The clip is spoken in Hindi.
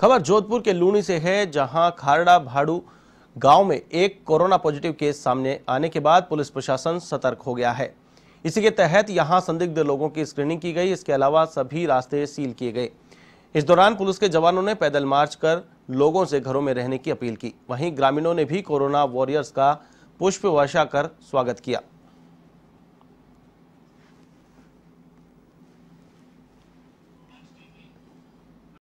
खबर जोधपुर के लूणी से है जहां खारड़ा भाड़ू गांव में एक कोरोना पॉजिटिव केस सामने आने के बाद पुलिस प्रशासन सतर्क हो गया है इसी के तहत यहां संदिग्ध लोगों की स्क्रीनिंग की गई इसके अलावा सभी रास्ते सील किए गए इस दौरान पुलिस के जवानों ने पैदल मार्च कर लोगों से घरों में रहने की अपील की वहीं ग्रामीणों ने भी कोरोना वॉरियर्स का पुष्प वर्षा कर स्वागत किया